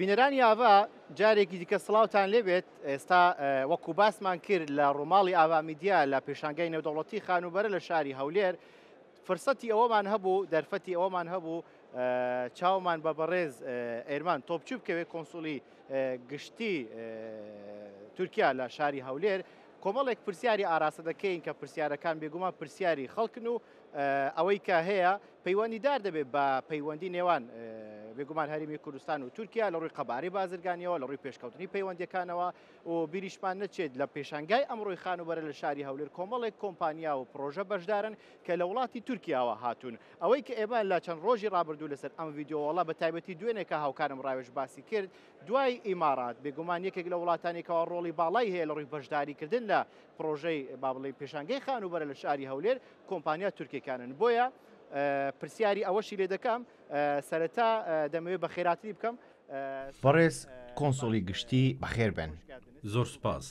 بینەرانی ئاوا جارێکی دیکە سڵاوتان لێبێت ئێستا وەکو باسمان کرد لە ڕووماڵی ئاوامیدیا لە پێشانگای نێودەوڵەتی خانوبەر لە شاری هەولێر فرسەتی ئەوەمان هەبوو دەرفەتی ئەوەمان هەبوو چاومان بە بەڕێز ئێرمان تۆپچوب بکەوێت کۆنسولی گشتی تورکیا لە شاری هەولێر کۆمەڵێک پرسیاری ئاراسە دەکەین کە پرسیارەکان بێگومان پرسیاری خەڵکن و ئەوەی کە هەیە پەیوەندیدار دەبێت بە پەیوەندی نێوان بێگومان هەریمی کوردستان و تورکیا لە ڕووی قەباری بازرگانیەوە لە ڕووی پێشکەوتنی پەیوەندەکانەوە و بیریشمان نەچێت لە پێشنگای ئەمڕۆی خانوبەرە لە شاری هەولێر کۆمەڵێک کۆمپانیا و پرۆژە بەشدارن کە لە وڵاتی تورکیاوە هاتوون ئەوەی کە ئێمە لە چەند ڕۆژی ڕابردوو لەسەر ئەم یددیۆوەڵا بە تایبەتی دوێنێکە هاوکارم ڕاوێژ باسی کرد دوای ئیمارات بێگومان یەکێک لە وڵاتانێکەوە ڕۆڵی باڵای هەیە لە ڕووی بەشداریکردن لە پرۆژەی بابڵی پێشنگەی خانوبەرە لە شاری هەولێر کۆمپانیا تورکەکانن بۆیە پرسیاری ئەوەشی لێ دەکەم سەرەتا دەمەوێت بە خێراتی بکەم فەڕێز کۆنسۆلی گشتی بەخێربن زۆر سپاس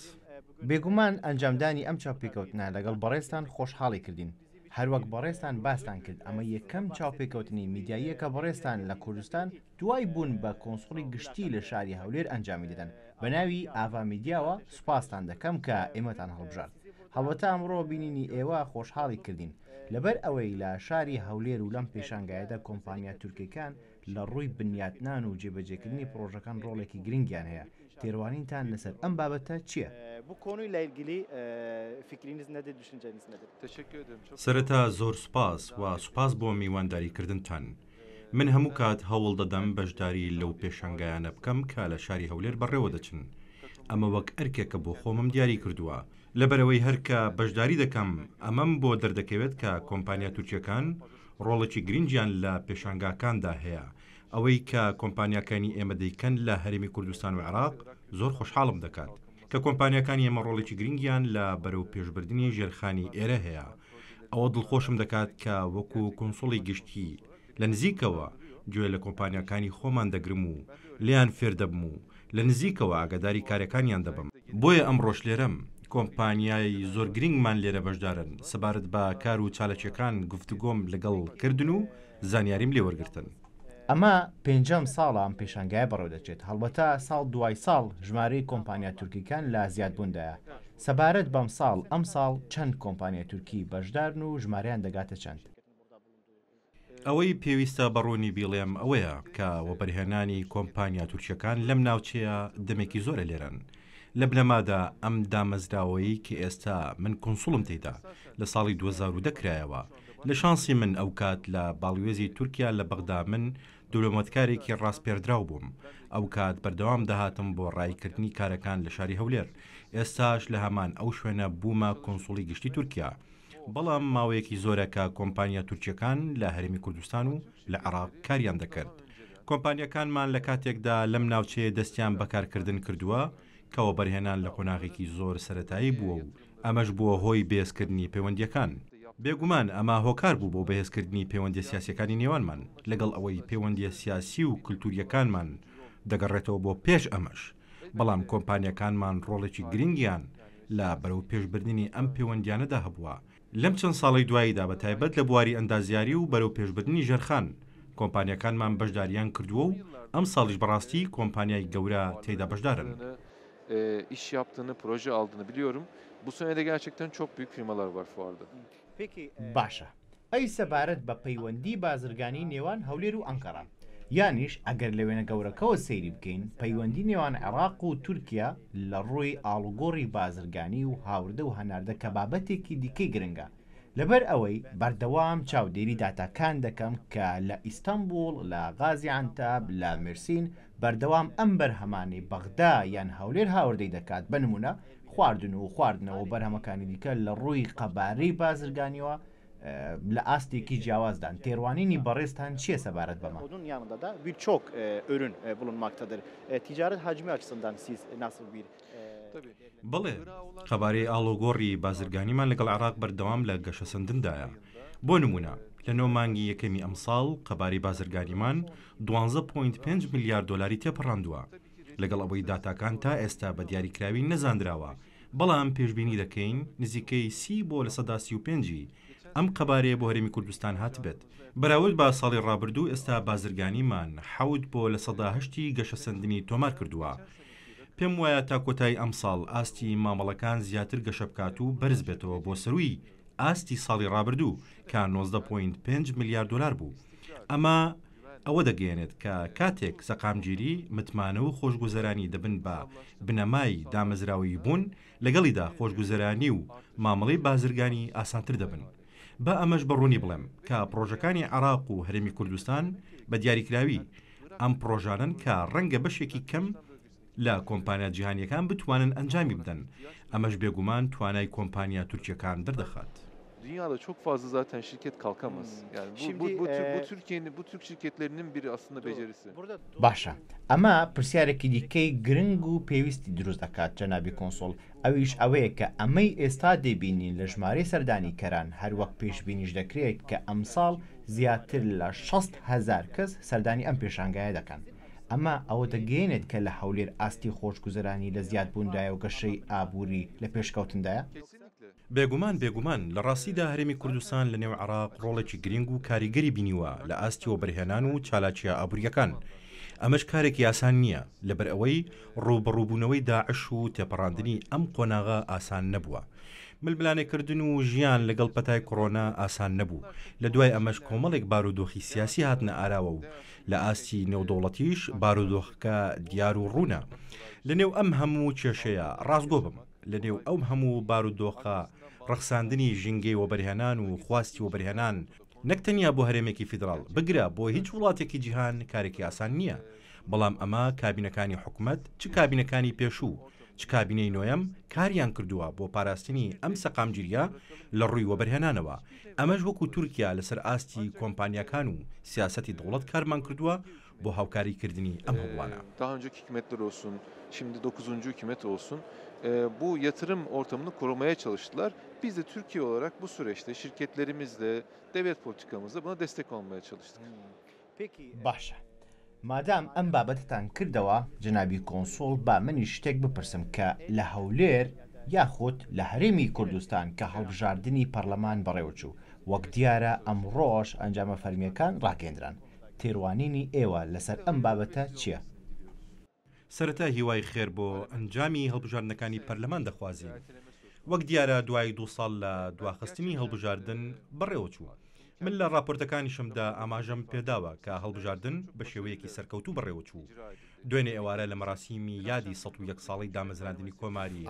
بێگومان ئەنجامدانی ئەم چاپێککەوتنا لەگەڵ بەڕێستان خۆشحاڵی کردین هەروەک بەڕێستان باستان کرد ئەمە یەکەم چاوپێککەوتنی میدیاییەکە بەڕێستان لە کوردستان دوای بوون بە کۆنسڵی گشتی لە شاری هەولێر ئەنجامی دەدەن بە ناوی ئاوا میدیاوە سوپاسان دەکەم کە ئێمەتان هەڵبژار هەڵەتە ئەمڕۆ بینینی ئێوە خۆشحاڵی کردین لەبەر ئەوەی لە شاری هەولێر و لەم پێشانگایەدا کۆمپانیا تورکەکان لە ڕووی بنیاتنان و جێبەجێکردنی پرۆژەکان ڕۆڵێکی گرنگیان هەیە تێڕوانینتان لەسەر ئەم بابەتە چییە؟ سرەتا زۆر سوپاس و سوپاس بۆ میوانداریکردنتان. من هەموو کات هەوڵ دەدەم بەشداری لەو پێشنگایانە بکەم کە لە شاری هەولێر بەڕێوە دەچن. ئەمە وەک ئەرکێکە بۆ خۆمم دیاری کردووە لەبەرەوەی هەرکە بەشداری دەکەم ئەمەم بۆ دەردەکەوێت کە کۆمپانیا تورکیەکان ڕۆڵێکی گرنجیان لە پێشانگاکاندا هەیە ئەوەی کە کۆمپانیەکانی ئێمە دەیکەن لە هەرمی کوردستان و عراق زۆر خوشحاڵم دەکات کە کۆمپانیەکانی ئێمە ڕۆڵێکی گرنگیان لە بەرەو پێشبردننی ژێرخانی ئێرە هەیە ئەوە دڵخۆشم دەکات کە وەکو کنسڵی گشتی لە نزیکەوە گوێ لە کۆمپانیەکانی خۆمان دەگرم و لیان فێر دەبم و لە نزیکەوە ئاگداری کارەکانیان دەبم بۆیە ئەم ڕۆژ لێرەم کۆمپانیایی زۆر گرنگمان لێرە بەشدارن سەبارەت بە کار و چالەکیەکان گفتوگۆم لەگەڵ کردن و زانیاریم لێ وەرگتن. ئەمە پێنجەم ساڵە ئەم پێشنگای بەڕێو دەچێت هەڵبەتە ساڵ دوای ساڵ ژمارەی کۆمپانیا تورکیکان لا زیاد بووندایە سەبارەت بەم ساڵ ئەم ساڵ چەند کۆمپانیا تورکی بەشدارن و ژماریان دەگاتە چەند ئەوەی پێویستە بەڕوونی بیڵێم ئەوەیە کە وەبەرهێنانی کۆمپانیا تورکیەکان لەم ناوچەیە دەمێکی زۆرە لێرن. لە بنەمادا ئەم دامەزراوەی کە ئێستا من کنسوڵم تێدا لە ساڵی 2000 دەکرایەوە لە شانسی من ئەو کات لە باڵوێزی تورکیا لە بەغدا من دولەمەتکارێکی ڕاستپێردراو بووم ئەو کات بەردەوام دەهاتم بۆ ڕایکردنی کارەکان لە شاری هەولێر ئێستاش لە هەمان ئەو شوێنە بوومە کنسوڵی گشتی تورکیا بەڵام ماوەیەکی زۆرەکە کۆمپانیا تورکیەکان لە هەرمی کوردستان و لە عراق کاریان دەکرد کۆمپانیەکانمان لە کاتێکدا لەم ناوچەیە دەستیان بەکارکردن کردووە کەەوە بەرهێنان لە قۆناغێکی زۆر سەتایی بووە و ئەمەش بووە هۆی بێزکردنی پەیوەندیەکان. بێگومان ئەما هۆکار بوو بۆ بەهێزکردنی پەیوەندی سیاسەکانی نێوانمان لەگەڵ ئەوەی پەیوەندی سیاسی و کللتوریەکانمان دەگەڕێتەوە بۆ پێش ئەمەش بەڵام کۆمپانیەکانمان ڕۆڵێکی گرنگیان لە بەرەو پێشبردننی ئەم پەیوەندیانەدا هەبووە لەم چەند ساڵی دواییدا بە تایبەت لە بواری ئەندازیاری و بەرەو پێشبردننی ژەرخان کۆمپانیەکانمان بەشداریان کردووە و ئەم ساڵیش بەڕاستی کۆمپانیای گەورە تێدا بەشدارن e, iş yaptığını, proje aldığını biliyorum. Bu senede gerçekten çok büyük firmalar var fuarda. Peki e... Başa. ئەی سەبارەت بە پەیوەندی بازرگانی نێوان هەولێر و ئەنکەرا یانیش ئەگەر لە وێنە گەورەکەەوە سەیری بکەین پەیوەندی نێوان عێراق و تورکیا لە ڕووی ئاڵگۆڕی بازرگانی و هاوردە و هەناردە کە بابەتێکی دیکەی گرنگە لەبەر ئەوەی بەردەوام چاودێری داتاکان دەکەم کە لە ئیستانبول لە غازیانتاب لە مرسین بەردەوام ئەم بەرهەمانی بەغدا یان هەولێر هاوردەی دەکات بنممونە خواردن و خواردنەوە بەرهەمەکانی دیکە لە ڕووی قەبارەی بازرگانیەوە لە ئاستێکی جیاوازدان تێڕوانینی بەڕێستان چیە سەبارەت بەمەدون یاندا بیر چۆک ئۆرن بڵونماکتەدر تیجارت حجمی ئاکسندان سیز ناسل بیر. بڵێ خەبارەی ئاڵۆگۆڕی بازرگانیمان لەگەڵ عراق بەردەوام لە گەشە سندندایە بۆ نمونە لە نۆ مانگی یەکەمی ئەمساڵ قەباری بازرگانیمان 12.5 میلیارد دلاری تێپەڕاندووە لەگەڵ ئەوەی داتاکان تا ئێستا بە دیاریکراوی نەزانراوە بەڵام پێشببینی دەکەین نزیکەی سی بۆ لە سەدا سی و پێنجی ئەم قەبارەیە بۆ هەرمی کوردستان هاتبێت بەراورد با ساڵی ڕابردوو ئێستا بازرگانیمان حەوت بۆ لە سەداهشتی گەشە سندنی تۆمار کردووە. پێم وایە تا کۆتایی ئەمساڵ ئاستی مامەڵەکان زیاتر گەشە بکات و بەرز بێتەوە بۆ سروی ئاستی ساڵی ڕابردوو کە 19.5 میلیارد دلار بوو ئەمە ئەوە دەگەێنێت کە کاتێک سەقامگیری متمانە و خۆشگوزەرانی دەبن بە بنەمای دامەزراوی بوون لەگەڵیدا خۆشگوزەرانی و مامەڵی بازرگانی ئاسانتر دەبن بە ئەمەش بەڕوونی بڵێم کە پرۆژەکانی عراق و هەرمی کوردستان بە دیاریکراوی ئەم پرۆژانن کە ڕەنگە بەشێکی کەم لە کۆمپانیا جیهانیەکان بتوانن ئەنجامی بدەن ئەمەش بێگومان توانای کۆمپانیا تورکیەکان دەردەخات. dünyada çok fazla zaten şirket kalkamaz. Yani bu, Şimdi, bu, bu, e... bu Türkiye'nin bu Türk şirketlerinin bir aslında becerisi. Başa. Ama پرسیارێکی دیکەی گرنگ و پێویستی دروست دەکات جەنابی کۆنسۆل ئەویش ئەوەیە کە ئەمەی ئێستا دەبینین لە ژمارەی سەردانی کەران هەروەک پێشبینیش دەکرێت کە ئەمساڵ زیاتر لە 6 هزار کەس سەردانی ئەم پێشانگایە دەکەن. ئەمە ئەوە دەگەێنێت کە لە هەولێر ئاستی خۆشگوزەرانی لە زیادبووندایە و گەشەی ئابووری لە پێشکەوتندایە؟ بێگومان بێگومان لە ڕاستیدا هەرێمی کوردستان لە نێو عراق ڕۆڵێکی گرنگ و کاریگەری بینیوە لە ئاستیەوە برهێنان و چالاکیە ئابوووریەکان. ئەمەش کارێکی ئاسان نییە لەبەر ئەوەی ڕوبڕووبوونەوەی داعش و تێپەڕاندنی ئەم قۆناغا ئاسان نەبووە. ململانێکردن و ژیان لەگەڵ پەتای کۆرۆنا ئاسان نەبوو لە دوای ئەمەش کۆمەڵێک بارودۆخی سیاسی هاتنە ئاراوە و لە ئاستی نێودۆڵەتیش بارودۆخەکە دیار و ڕوونا لە نێو ئەم هەموو کێشەیە ڕازگۆ بم لە نێو ئەم هەموو بارودۆخە ڕەخساندنی ژینگەی وەبەرهێنان و خواستی وەبەرهێنان نەکتەنیا بۆ هەرێمێکی فیدرال بگرە بۆ هیچ وڵاتێکی جیهان کارێکی ئاسان نییە بەڵام ئەمە کابینەکانی حکومت چ کابینەکانی پێشوو چ کابینەی نوێم کاریان کردووە بۆ پاراستنی ئەم سەقامگیریە لە ڕووی وەبەرهێنانەوە ئەمەش وەکو تورکیا لەسەر ئاستی کۆمپانیەکان و سیاستی دەوڵەت کارمان کردووە بۆ هاوکاریکردنی ئەم هەوڵانە şimdi 9. hükümet olsun. E, bu yatırım ortamını korumaya çalıştılar Biz de Türkiye olarak bu süreçte şirketlerimizle, devlet politikamızla buna destek olmaya çalıştık. Hmm. Peki. E, Başa. مادام ئەم بابەتتان کردەوە جنابی کۆنسۆڵ با منی شتێک بپرسم کە لە هەولێر یاخود لە هەرێمی کوردستان کە هەڵبژاردننی پەرلەمان بەڕێوەچوو وەک دیارە ئەم ڕۆژ ئەنجامە فەرمیەکان ڕاگەندران تێڕوانینی ئێوە لەسەر ئەم بابەتە چییە؟ سەرەتا هیوای خێر بۆ ئەنجامی هەڵبژاردنەکانی پەرلەمان دەخوازی وەک دیارە دوای دو ساڵ لە دواخستنی هەڵبژاردن بڕێوە چووە من لە راپۆرتەکانیشمدا ئاماژەم پێداوە کە هەڵبژاردن بە شێوەیەکی سەرکەوتو بڕێوە چوو دوێنێ ئێوارە لە مەراسیمی یادی 101 ساڵی دامەزراندنی کۆماری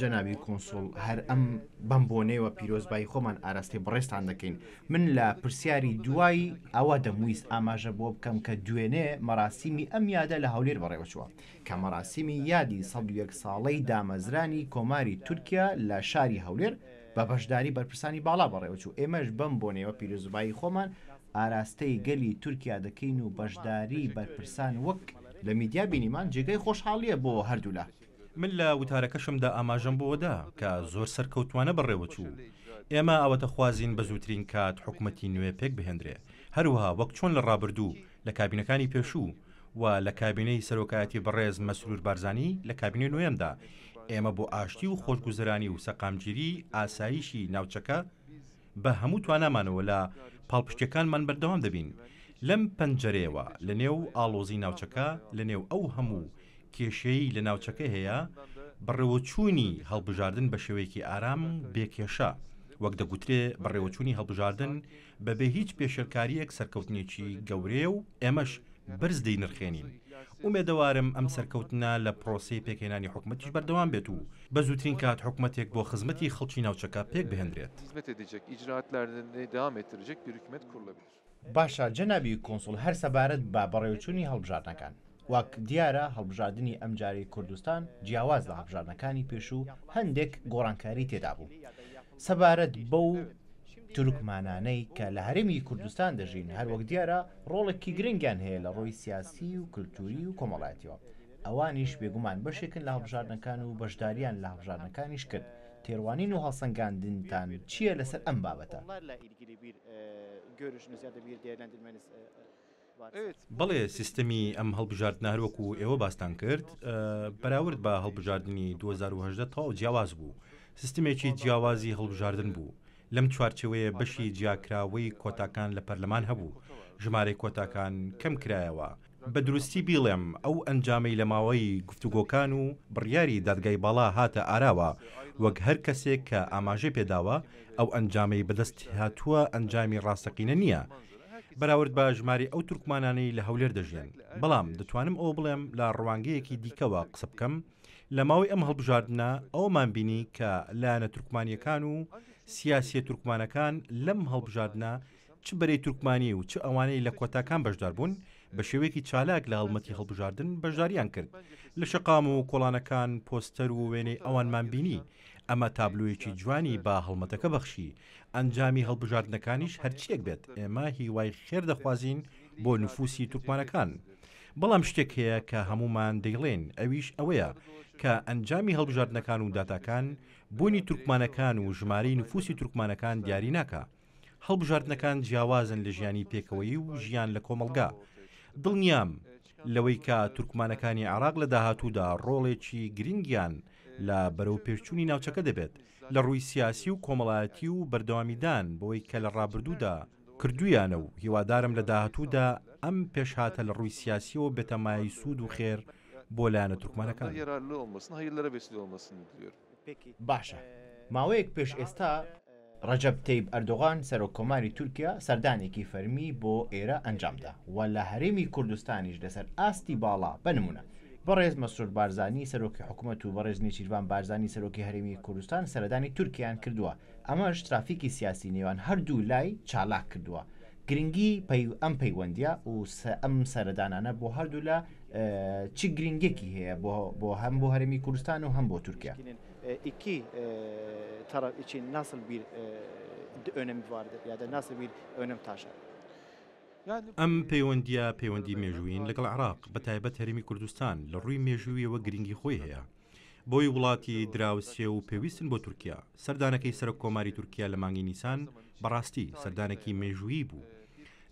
جەناوی کۆنسۆل هەر ئەم بەم بۆنەوە پیرۆزبایی خۆمان ئاراستی بڕێستان دەکەین من لە پرسیاری دوایی ئەوە دەمویست ئاماژە بۆ بکەم کە دوێنێ مەراسیمی ئەم یادە لە هەولێر بەڕێوەچوە کە مەراسیمی یادی 101 ساڵەی دامەزرانی کۆماری تورکیا لە شاری هەولێر بە بەشداری بەرپرسانی باڵا بەڕێوەچوو ئێمەش بەم بۆنەوە پیرۆزبایی خۆمان ئاراستەی گەلی تورکیا دەکەین و بەشداری بەرپرسان وەک لە میدیا بینیمان جێگەی خۆشحاڵیە بۆ هەردوولا من لە وتارەکەشمدا ئاماژەم بۆدا کە زۆر سەرکەوتوانە بڕێوە چوو ئێمە ئەوەتە خوازیین بە زووترین کات حکوومەتی نوێ پێک بهێنرێ هەروها وەک چۆن لە ڕابردوو لە کابینەکانی پێشوو و لە کابینەی سەرۆکایەتی بەڕێز مەسرور بارزانانی لە کابینەی نوێمدا ئێمە بۆ ئاشتی و خۆشگوزرانی و سەقامگیری ئاساییشی ناوچەکە بە هەموو توانامانەوە لە پاڵپشتەکانمان بەردەوام دەبین لەم پەنجەرێوە لە نێو ئالۆزی ناوچەکە لە نێو ئەو هەموو کێشەی لە ناوچەکە هەیە بڕێوەچوونی هەڵبژاردن بە شێوەیەکی ئارام بێکێشە وەک دەگوترێ بڕێوەچوونی هەڵبژاردن بەبێ هیچ پێشەرکاریەک سەرکەوتنێکی گەورێ و ئێمەش برز دەی نرخێنین ئومێدەوارم ئەم سەرکەوتنا لە پرۆسی پێکێنانی حکوومەتیش بەردەوام بێت و بە زووترین کات حکوومەتێک بۆ خزمەتی خەڵکی ناوچەکە پێک بهێنرێت. باشە جەنابی کۆنسڵ هەر سەبارەت با بەڕێوچوونی هەڵبژاتەکان واک دیارە هەڵبژاردننی ئەمجاری کوردستان جیاواز لە هەبژارنەکانی پێشوو هەندێک گۆڕانکاری تێدا بوو سەبارەت بەو تورکمانانەی کە لە هەرمی کوردستان دەژین هەروەک دیارە ڕۆڵێکی گرنگیان هەیە لە ڕۆی سیاسی و کللتوری و کۆمەڵاتیەوە ئەوانیش بێگومان بەشێکن لە هەبژارنەکان و بەشداریان لە هەبژارنەکانیش کرد تێڕوانین و هەڵسەنگاندنتان چییە لەسەر ئەم بابەتە görüşünüz ya da bir değerlendirmeniz بەڵێ سیستمی ئەم هەڵبژاردن هەروەکو ئێوە باستان کرد بەراورد بە هەڵبژاردننی 2010 تاو جیاواز بوو سیستمێکی جیاوازی هەڵبژاردن بوو لەم چوارچەوەیە بەشی جیاکراوەی کۆتاکان لە پەرلەمان هەبوو ژمارە کۆتاکان کەم کرایەوە بە دروستی بیڵێم ئەو ئەنجامەی لە ماوەی گفتوگۆکان و بڕیاری دادگای باڵا هاتە ئاراوە وەک هەر کەسێک کە ئاماژێ پێداوە ئەو ئەنجامەی بەدەست هاتووە ئەنجامی ڕاستەقینە نییە. بەراورد بە ژماری ئەو تورکمانانەی لە هەولێر دەژێن بەڵام دەتوانم ئەو بڵێم لە ڕوانگەیەکی دیکەوە قسە بکەم لە ماوەی ئەم هەڵبژاردنە ئەومان بینی کە لایەنە تورکمانیەکان و سیاسیە تورکمانەکان لەم هەڵبژاردنە چ بەرەی تورکمانی و چ ئەوانەی لە کۆتاکان بەشدار بوون بە شێوەیەکی چالاک لە هەڵمەتی هەڵبژاردن بەشداریان کرد لە شقام و کۆڵانەکان پۆستەر و وێنەی ئەوانمان بینی ئەمە تابلوویەکی جوانی با هەڵمەتەکە بەخشی ئەنجامی هەڵبژاردنەکانیش هەرچیەک بێت ئێمە هیوای خێر دەخوازیین بۆ نفوسی تورکمانەکان. بەڵام شتێک هەیە کە هەمومان دەیڵێن ئەویش ئەوەیە کە ئەنجامی هەڵبژاردنەکان و داتاکان بوونی تورکمانەکان و ژمارەی نفوسی تورکمانەکان دیاری ناکە. هەڵبژاردنەکان جیاوازن لە ژیانی پێکەوەی و ژیان لە کۆمەلگا دڵنیام لەوەی کە تورکمانەکانی عراق لە داهاتوودا ڕۆڵێکی گرنگیان لە بەرەو پێچوونی ناوچەکە دەبێت لە ڕووی سیاسی و کۆمەڵایەتی و بەردەوامیدان بەوەی کە لە ڕابردوودا کردویانە و هیوادارم لە داهاتوودا ئەم پێشهاتە لە ڕووی سیاسیەوە بێتەمای سوود و خێر بۆ لایەنە تورکمانەکان باشە ماوەیەک پێش ئێستا ڕەجەب تیب ئەردۆغان سەرۆکۆماری تورکیا سەردانێکی فەرمی بۆ ئێرە ئەنجامدا و لە هەرێمی کوردستانیش لەسەر ئاستی باڵا بنمونە بەڕێز مەسرور بارزانانی سەرۆکی حکوومەت و بەڕێز نێچیروان بارزانانی سەرۆکی هەرێمی کوردستان سەردانی تورکیان کردووە ئەمەش ترافیکی سیاسی نێوان هەردوو لای چالاک کردووە گرنگی ئەم پەیوەندیا و ئەم سەردانانە بۆ هەردوو لە چی گرنگێکی هەیە بۆ هەم بۆ هەرمی کوردستان و هەم بۆ تورکیا. iki taraf için nasıl bir önemi vardır ya da nasıl bir önem taşır? ئەم پەیوەندیە پەیوەندی مێژووین لەگەڵ عراق بە تایبەت هەرمی کوردستان لە ڕووی مێژوویەوە گرنگی خۆی هەیە بۆی وڵاتی دراوسێ و پێویستن بۆ تورکیا سەردانەکەی سەر کۆماری تورکیا لە مانگی نیسان بەڕاستی سەردانێکی مێژویی بوو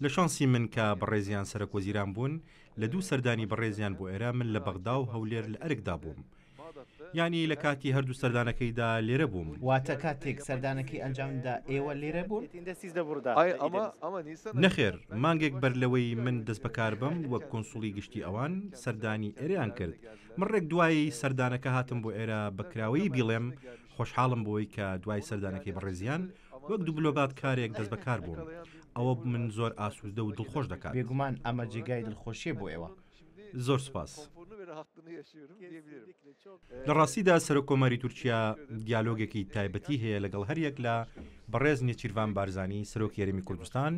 لە شانسی من کە بەڕێزیان سەرکۆزیران بوون لە دوو سەردانی بەڕێزیان بۆ ئێرە من لە بەغدا و هەولێر لە ئەرکدا بووم. ینی لە کاتی هەردوو سەردانەکەیدا لێرە بووم واتە کاتێک سەردانەکەی ئەنجامدا ئێوە لێرە بوون نەخێر مانگێک بەر لەوەی من دەست بەکار بم وەک کنسوڵی گشتی ئەوان سەردانی ئێریان کرد مڕێک دوایی سەردانەکە هاتم بۆ ئێرە بەکراوەی بیڵێم خۆشحاڵم بۆی کە دوای سەردانەکەی بەڕێزیان وەک دوبلۆبات کارێک دەست بەکار بووم ئەوە من زۆر ئاسوودە و دڵخۆش دەکات بێگومان ئەمە جێگای دڵخۆشیە بۆ ئێوە زۆر سپاس. لە ڕاستیدا سەر کۆماری تورکیا دیالۆگێکی تایبەتی هەیە لەگەڵ هەریەک لە بەڕێز نێچیروان بارزانانی سەرۆک یاریمی کوردستان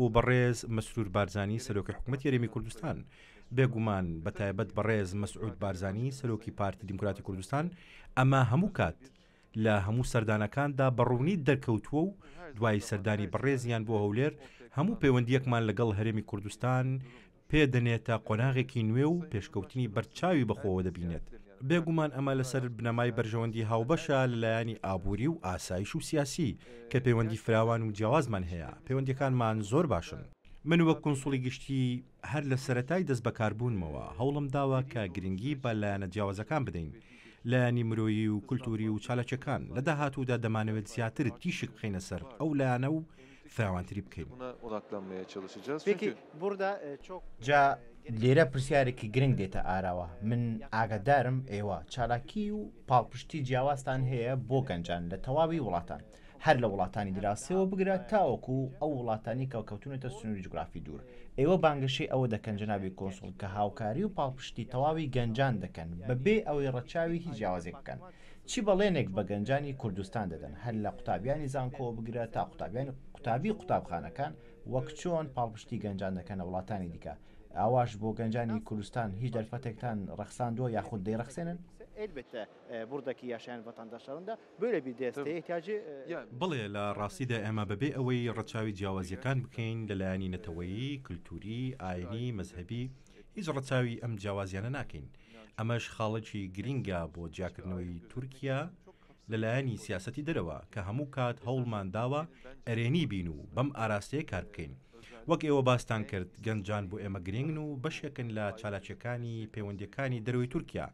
و بەڕێز مەسرور بارزانانی سەرۆکی حکوومەت یاریمی کوردستان بێگومان بە تایبەت بەڕێز مەسعود بارزانانی سەرۆکی پارتی دیموکراتی کوردستان ئەمە هەموو کات لە هەموو سەردانەکاندا بەڕوونی دەرکەوتووە و دوای سەردانی بەڕێزیان بۆ هەولێر هەموو پەیوەندیەکمان لەگەڵ هەرێمی کوردستان پێدەنێتە قۆناغێکی نوێ و پێشکەوتنی بەرچاوی بەخۆوە دەبینێت بێگومان ئەمە لەسەر بنەمای بەرژەوەندی هاوبەشە لەلایانی ئابووری و ئاسایش و سیاسی کە پەیوەندی فراوان و جیاوازمان هەیە پەیوەندەکانمان زۆر باشن من وە کنسوڵی گشتی هەر لە سەتای دەست بەکاربوونمەوە هەوڵم داوە کە گرنگی بە لایەنە جیاوازەکان بدەین لایانی مرۆیی و کولتوری و چالەچەکان لە داهاتوودا دەمانەوێت زیاتر تیشک بخینە سەر ئەو لایەنە و فراوانتری بکەین جا لێرە پرسیارێکی گرنگ دێتە ئاراوە من ئاگادارم ئێوە چالاکی و پاڵپشتی جیاوازستان هەیە بۆ گەنجان لە تەواوی وڵاتان هەر لە وڵاتانی دراسەوە بگرە تاوەکو ئەو وڵاتانی کەوکەوتونێتە سنووری جوگرافی دوور ئێوە بانگەشی ئەوە دەکەن جناوی کۆنسڵ کە هاوکاری و پاڵپشتی تەواوی گەنجان دەکەن بەبێ ئەوەی ڕەچاوی هیچ جیاوازێک بکەن. چی بەڵێنێک بە گەنجانی کوردستان دەدەن هەر لە قوتابیانی زانکۆ بگرە تا قوتابیان قوتابی قوتابخانەکان وەک چۆن پاڵپشتی گەنجان دەکەنە وڵاتانی دیکە ئاواش بۆ گەنجانی کوردستان هیچ دەرفەتێکتان ڕەخساندووە یاخود دەیڕخسێنن elbette buradaki yaşayan vatandaşlarında böyle bir desteğe ihtiyacı بڵێ لە ڕاستیدا ئەمە بەبێ ئەوەی ڕەچاوی جیاوازیەکان بکەین لەلایانی نەتەوەیی کللتوری ئاینی مەذهبی هیچ ڕەچاوی ئەم جیاوازیانە ناکەین ئەمەش خاڵەکی گرینگە بۆ جیاکردنەوەی تورکیا لەلایەنی سیاسەتی دەرەوە کە هەموو کات هەوڵمان داوە ئەرێنی بین و بەم ئاراستەیە کار بکەین. وەک ئێوە باستان کرد گەنجان بۆ ئێمە گرنگن و بەشێکن لە چالاچەکانی پەیوەندەکانی دەروی تورکیا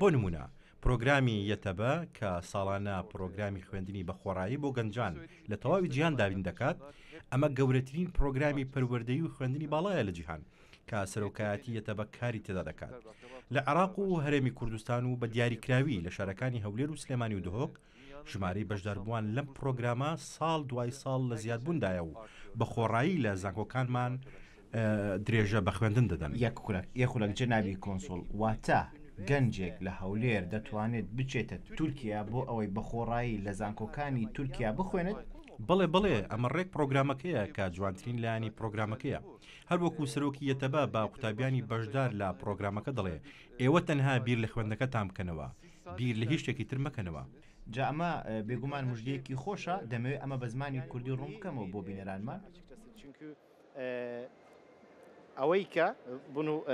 بۆ نمونە. پرۆگرامی یەتەبە کە ساڵانە پرۆگرامی خوێندنی بەخۆڕایی بۆ گەنجان لە تەواوی جیان داوین دەکات ئەمە گەورەترین پرۆگرامی پەروەردەی و خوێندنی باڵایە لە جیهان کە سەرۆکایەتی یەتەبەکاری تێدا دەکات لە عراق و هەرێمی کوردستان و بە دیاریکراوی لە شارەکانی هەولێر و سلێمانی و دهۆک ژماری بەشداربووان لەم پرۆگرامە ساڵ دوای ساڵ لە زیادبووندایە و بە خۆڕایی لە زانکۆکانمان درێژە بە خوێندن دەدەن یەخولک جەناوی کۆنسۆل واتە گەنجێک لە هەولێر دەتوانێت بچێتە تورکیا بۆ ئەوەی بەخۆڕایی لە زانکۆکانی تورکیا بخوێنێت بڵێ بڵێ ئەمە ڕێک پرۆگرامەکەیە کە جوانترین لایانی پرۆگرامەکەیە هەروەکو سەرۆکی یەتەبا با قوتابیانی بەشدار لە پرۆگرامەکە دەڵێ ئێوە تەنها بیر لە خوێندەکەتان بکەنەوە بیر لە هیچ شتێکی تر مەکەنەوە جا ئەمە بێگومان مژدەیەکی خۆشە دەمەوێت ئەمە بە زمانی کوردی ڕوون بکەمەوە بۆ بینەرانمان. ئەوەی کە بوو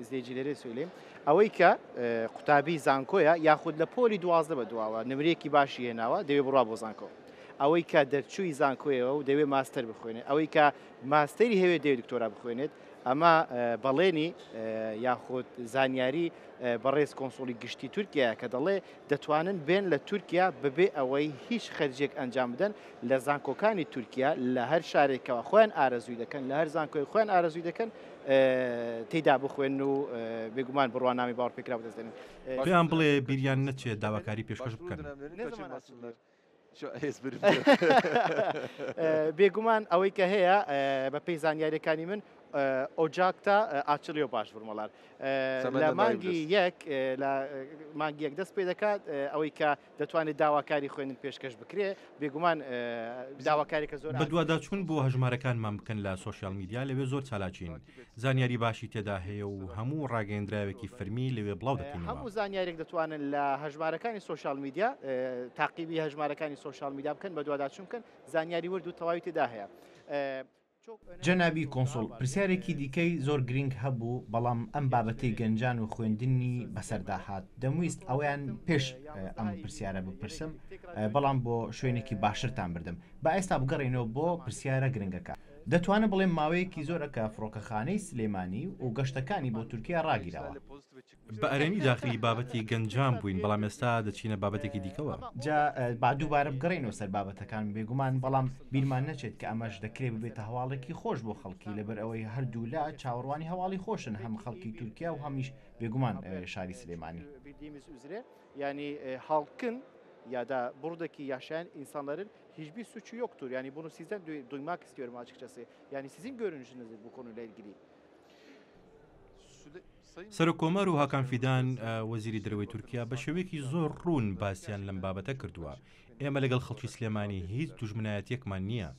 ئزدێجیلەرێ سوێلێم ئەوەی کە قوتابی زانکۆیە یاخود لە پۆلی دوازدە بە دواوە نمرێکی باشی هێناوە دەوێت بڕا بۆ زانکۆ. ئەوەی کە دەرچووی زانکۆیەوە و دەوێت ماستەر بخوێنێت ئەوەی کە ماستری هەوێت دەوێت دکتۆرا بخوێنێت ئەمە بەڵێنی یاخود زانیاری بەڕێز کۆنسۆلی گشتی تورکیا کە دەڵێ دەتوانن بێن لە تورکیا ببێ ئەوەی هیچ خەرجێک ئەنجام بدەن لە زانکۆکانی تورکیا لە هەر شارێکەوە خۆیان ئارەزوی دەکەن لە هەر زانکۆی خۆیان ئارەزوی دەکەن تێدا بخوێن و بێگومان بڕوانامی باوەڕپێکرا بدەستێنن پێیان بڵێ بیریان نەچێت داواکاری پێشکەش بکەن. بێگومان ئەوەی کە هەیە بە پێی زانیاریەکانی من ئۆجااکتا ئاچلیۆ باش بڕمەڵار لە مانگی یەک لە مانگی یەک دەست پێ دەکات ئەوەی کە دەتوانێت داواکاری خوێنن پێشکەش بکرێ بێگومان داواکاریکە زۆر بەدوواداچون بۆ هەژمارەکانمان بکەن لە سوۆسیال میدیا لەوێ زۆر چالاچین زانیاری باشی تێدا هەیە و هەموو ڕاگەندراوێکی فەرمی لەوێ بڵاو دەکەین هەموو زانیارێک دەتوانن لە هەژمارەکانی سوۆشال میدیا تاقیبی هەژمارەکانی سوۆشال میدیا بکەن بە دوواداچونکن زانیاری ورد و تەواوی تێدا هەیە. جەنابی کۆنسڵ پرسیارێکی دیکەی زۆر گرنگ هەبوو بەڵام ئەم بابەتی گەنجان و خوێندنی بەسەرداهات دەمویست ئەویان پێش ئەم پرسیارە بپرسم بەڵام بۆ شوێنێکی باشترتان بردم با ئێستا بگەڕێنەوە بۆ پرسیارە گرنگەکە. دەتوانە بڵێم ماوەیەکی زۆرەکە فڕۆکەخانەی سلێمانی و گەشتەکانی بۆ تورکیا ڕاگیراوە بە ئەرێمی داخلی بابەتی گەنجام بووین بەڵام ئێستا دەچینە بابەتێکی دیکەوە جا با دووبارە بگەڕێنەوە سەر بابەتەکان بێگومان بەڵام بیرمان نەچێت کە ئەمەش دەکرێت ببێتە هەواڵێکی خۆش بۆ خەڵکی لەبەر ئەوەی هەردوو لا چاوەڕوانی هەواڵی خۆشن هەم خەڵکی تورکیا و هەمیش بێگومان شاری سلێمانی ینی هاڵکن ya da buradaki yaşayan insanların hiçbir suçu yoktur. Yani bunu sizden duymak istiyorum açıkçası. Yani sizin görünüşünüz bu konuyla ilgili. سەرۆکۆمار و هاکانفیدان وەزیری دەروی تورکیا بە شێوەیەکی زۆر ڕوون باسییان لەم بابەتە کردووە ئێمە لەگەڵ خەڵکی سلێمانی هیچ دوژمنایەتێکمان نییە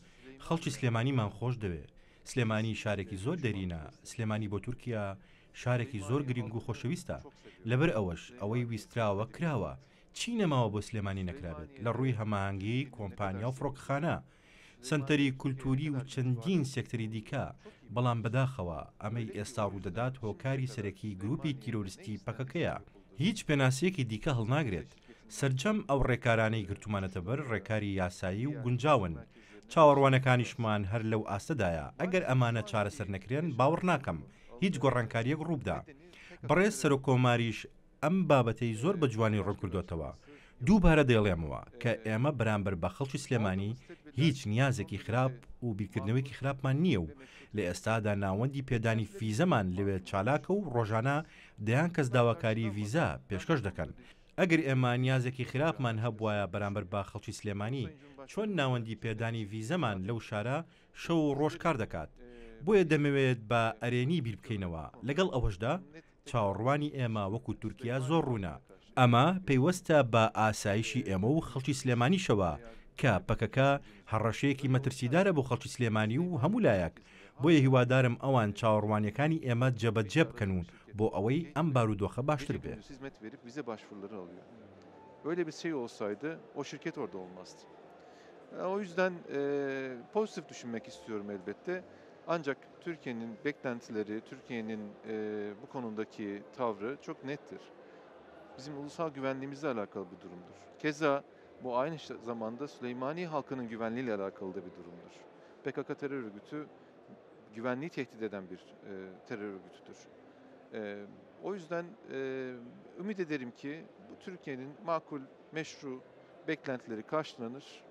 خەڵکی سلێمانیمان خۆش دەوێت سلێمانی شارێکی زۆر دەرینە سلێمانی بۆ تورکیا شارێکی زۆر گرنگ و خۆشەویستە لەبەر ئەوەش ئەوەی ویستراوە کراوە چی نەماوە بۆ سلێمانی نەکرابێت لە ڕووی هەماهنگگی کۆمپانیا و فڕۆکخانە سنتەری کولتوری و چەندین سێکتەری دیکە بەڵام بەداخەوە ئەمەی ئێستا ڕوودەدات هۆکاری سەرەکی گروپی تیرۆریستی پەکەکەیە هیچ پێناسیەکی دیکە هەڵناگرێت سرجەم ئەو ڕێکارانەی گرتومانەتە بەر ڕێکاری یاسایی و گونجاون چاوەڕوانەکانیشمان هەر لەو ئاستەدایە ئەگەر ئەمانە چارەسەر نەکرێن باوەڕ ناکەم هیچ گۆڕانکاریەک ڕووبدا بەڕێز سەرۆکۆماریش ئەم بابەتەی زۆر بە جوانی ڕوونکردوتەوە دووبارە دەڵێمەوە کە ئێمە بەرامبەر بە خەڵکی سلێمانی هیچ نیازێکی خراپ و بیرکردنەوەیکی خراپمان نییە و لە ئێستادا ناوەندی پێدانی فیزەمان لەوێ چالاکە و ڕۆژانە دەیان کەس داواکاری ویزا پێشکەش دەکەن. ئەگەر ئێمە نیازێکی خراپمان هەبواە بەرامبەر با خەڵکی سلێمانی چۆن ناوەندی پێدانی ویزەمان لەو شارە شەو ڕۆژکار دەکات. بۆیە دەمەوێت بە ئەرێنی بیر بکەینەوە لەگەڵ ئەوەشدا چاوەڕوانی ئێمە وەکو تورکیا زۆر ڕوونا ئەمە پەیوەستە بە ئاسایشی ئێمە و خەڵکی سلێمانیشەوە کە پەکەکە هەڕەشەیەکی مەترسیدارە بۆ خەڵکی سلێمانی و هەموو لایەک بۆیە هیوادارم ئەوان چاوەڕوانیەکانی ئێمە جەبەجێ بکەنون بۆ ئەوەی ئەم بارودۆخە باشتر بێ. Böyle bir şey olsaydı o şirket orada olmazdı. O yüzden e, pozitif düşünmek istiyorum elbette. Ancak Türkiye'nin beklentileri, Türkiye'nin e, bu konudaki tavrı çok nettir. Bizim ulusal güvenliğimizle alakalı bir durumdur. Keza bu aynı zamanda Süleymani halkının güvenliğiyle alakalı da bir durumdur. PKK terör örgütü güvenliği tehdit eden bir e, terör örgütüdür. E, o yüzden e, ümit ederim ki bu Türkiye'nin makul, meşru beklentileri karşılanır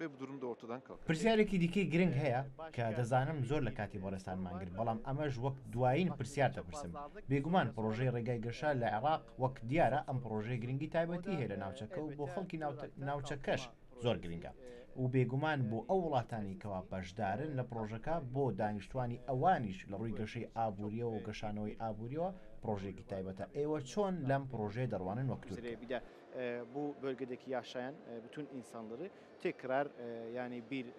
بێ بدورم دەوتدان کە پرسیارێکی دیکەی گرنگ هەیە کە دەزانم زۆر لە کاتی بەڵستانمان گرت بەڵام ئەمەش وەک دوایین پرسیار دەپرسم بێگومان پرۆژەی ڕێگای گەشا لە عێراق وەک دیارە ئەم پرۆژەی گرنگی تایبەتی هەیە لە ناوچەکە و بۆ خەڵکی ناوچەکەش زۆر گرنگە و بێگومان بۆ ئەو وڵاتانی کەوا بەشدارن لە پرۆژەکە بۆ دانیشتوانی ئەوانیش لە ڕووی گەشەی ئابوووریەوە و گەشانەوەی ئابوووریەوە پرۆژێکی تایبەتە ئێوە چۆن لەم پرۆژێ دەڕوانن وەکتوری e, bu bölgedeki yaşayan e, bütün insanları tekrar e, yani bir e,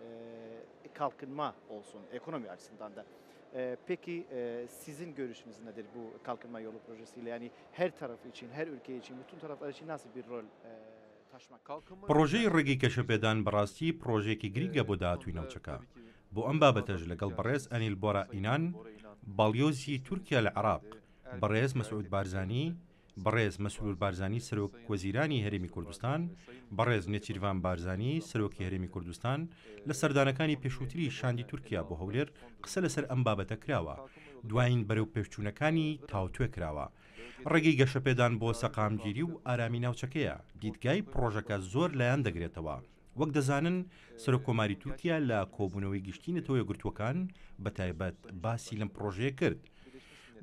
kalkınma olsun ekonomi açısından da. E, peki e, sizin görüşünüz nedir bu kalkınma yolu projesiyle? Yani her taraf için, her ülke için, bütün taraflar için nasıl bir rol e, taşmak? Projeyi ڕێگەی کەشەپێدان بەڕاستی پرۆژێکی گرینگە بۆ داهاتووی ناوچەکە. بۆ ئەم بابەتەژ لەگەڵ بەڕێز ئەنیل بۆرە ئینان باڵیۆزی تورکیا لە عراق بەڕێز مەسعود بەڕێز مەسول بارزانانی سرۆک وەزیرانی هەرێمی کوردستان بەڕێز نەچیروان بارزانانی سرۆکی هەرێمی کوردستان لە سەردانەکانی پێشووتری شاندی تورکیا بۆ هەولێر قسە لەسەر ئەم بابەتە کراوە دوایین بەرەو پێشچوونەکانی تاوتوێ کراوە ڕێگەی گەشەپێدان بۆ سەقامگیری و ئارامی ناوچەکەیە دیدگای پرۆژەکە زۆر لایەن دەگرێتەوە وەک دەزانن سەرۆکۆماری تورکیا لە کۆبوونەوەی گشتینەتەوە گرتوەکان بەتایبەت باسی لەم پرۆژەیە کرد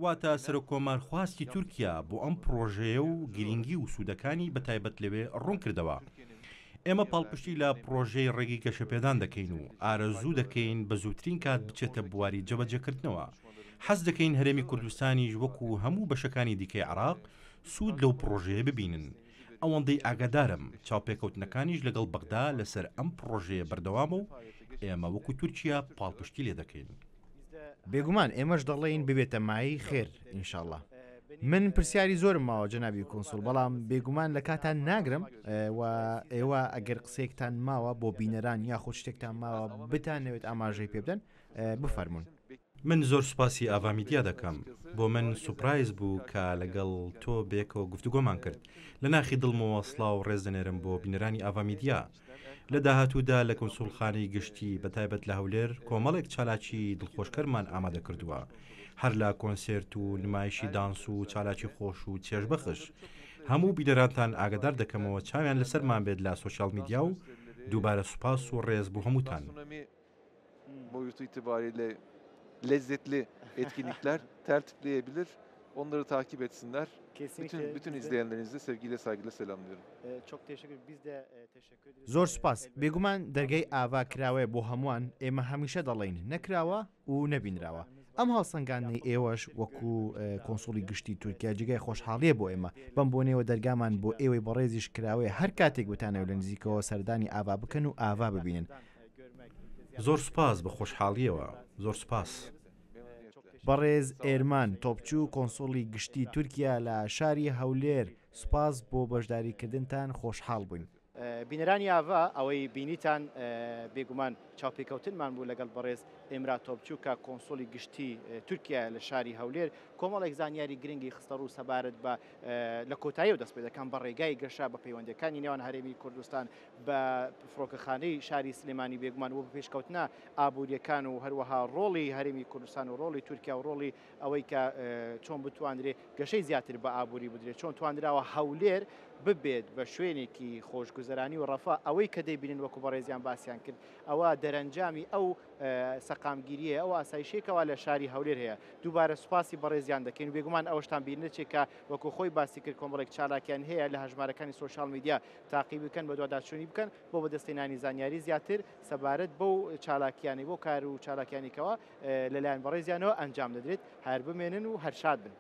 واتە سەر کۆمارخواستی تورکیا بۆ ئەم پرۆژەیە و گرنگی و سوودەکانی بەتایبەت لەوێ ڕوون کردەوە. ئێمە پاڵپشتی لە پرۆژەی ڕێگی گەشەپێدان دەکەین و ئارەزوو دەکەین بە زووترین کات بچێتە بواری جەبەجەکردنەوە حەز دەکەین هەرێمی کوردستانیش وەکو هەموو بەشەکانی دیکەی عراق سوود لەو پرۆژەیە ببینن ئەوەندەی ئاگادارم چاوپێکەوتنەکانیش لەگەڵ بەغدا لەسەر ئەم پرۆژەیە بەردەوام و ئێمە وەکو تورکیا پاڵپشتی لێ دەکەین. بێگومان ئێمەش دەڵێین ببێتە مای خێر ئینشاءله. من پرسیاری زۆرم ماوە جەنابی کنسول بەڵام بێگومان لە کاتان ناگرم و ئێوە ئەگەر قسێکتان ماوە بۆ بینەران یاخۆ شتێکتان ماوە بتانەوێت ئاماژەی پێبدەن بفەرمونون. من زۆر سوپاسی ئاوامیدیا دەکەم بۆ من سوپرایز بوو کە لەگەڵ تۆ بێکەوە گفتوگۆمان کرد لە ناخی دڵمەوە سڵاو ڕێزدەنێرم بۆ بینەرانی ئاوامیدیا لە داهاتوودا لە کۆسوڵخانی گشتی بە تایبەت لە هەولێر کۆمەڵێک چالاکی دڵخۆشکەرمان ئامادە کردووە هەر لا کۆنسرت و نمایشی دانس و چالاکی خۆش و چێژبەخش هەموو بیدەرانتان ئاگدار دەکەمەوە چاویان لەسەرمان بێت لە سوۆشال میدیا و دووبارە سوپاس و ڕێز بوو هەمووتان. boyutu itibariyle lezzetli etkinlikler tertipleyebilir. Onları takip etsinler. Kesinlikle. Bütün, bütün izleyenlerinizi sevgiyle saygıyla selamlıyorum. E, çok teşekkür Biz de e, teşekkür ederiz. Zor spas. Beguman dergey ava kirava bu hamuan ema hamişe dalayın. Ne kirava u ne binrava. ئەم هەڵسەنگانی ئێوەش وەکو کۆنسڵی گشتی تورکیا جگای خۆشحاڵیە بۆ ئێمە بم بۆنەوە دەرگامان بۆ ئێوەی بەڕێزیش کراوەیە هەر کاتێک بتانەوە لە نزیکەوە سەردانی ئاوا بکەن و ئاوا ببینن زۆر سوپاس بە خۆشحاڵیەوە زۆر سوپاس. بەڕێز ئێرمان تۆپچوو کۆنسۆلی گشتی تورکیا لە شاری هەولێر سوپاس بۆ بەشداریکردنتان خۆشحاڵ بووین. بینەرانی ئاوا ئەوەی بینیتان بێگومان چاپیکەوتنمان بوو لەگەڵ بەڕێز ئێمرا تۆبچووکە کۆنسۆلی گشتی تورکیا لە شاری هەولێر کۆمەڵێک زانیاری گرنگی خستە ڕوو سەبارەت بە لە کۆتایی و دەست پێدەکان بە ڕێگای گەشا بە پەیوەندەکانی نێوان هەرێمی کوردستان بە فرۆکەخانەی شاری سلێمانی بێگومان و پێشکەوتنا ئابوووریەکان و هەروەها ڕۆڵی هەرێمی کوردستان و ڕۆڵی تورکیا و ڕۆڵی ئەوەی کە چۆن بتوانرێ گەشەی زیاتر بە ئابووری بدرێت چۆن توانراوە هەولێر ببێت بە شوێنێکی خۆشگوزەرانی و ڕەفا ئەوەی کە دەیبین وەکو بە ڕێزیان باسییان کرد ئەوە دە دەرەنجامی ئەو سەقامگیریە ئەو ئاسایشێکەوە لە شاری هەولێر هەیە دووبارە سوپاسی بەڕێزیان دەکەین بێگومان ئەوشتان بینەچێکە وەکو خۆی باسی کرد کۆمەڵێک چالاکیان هەیە لە هەژمارەکانی سوۆشال میدیا تاقی بکەن بە دوواداچوونی بکەن بۆ بەدەستێنانی زانیاری زیاتر سەبارەت بەو چالاکیانی بۆ کار و چالاکیانیکەوە لەلایەن بەڕێزیانەوە ئەنجام دەدرێت هەر بمێنن و هەرشاد بن.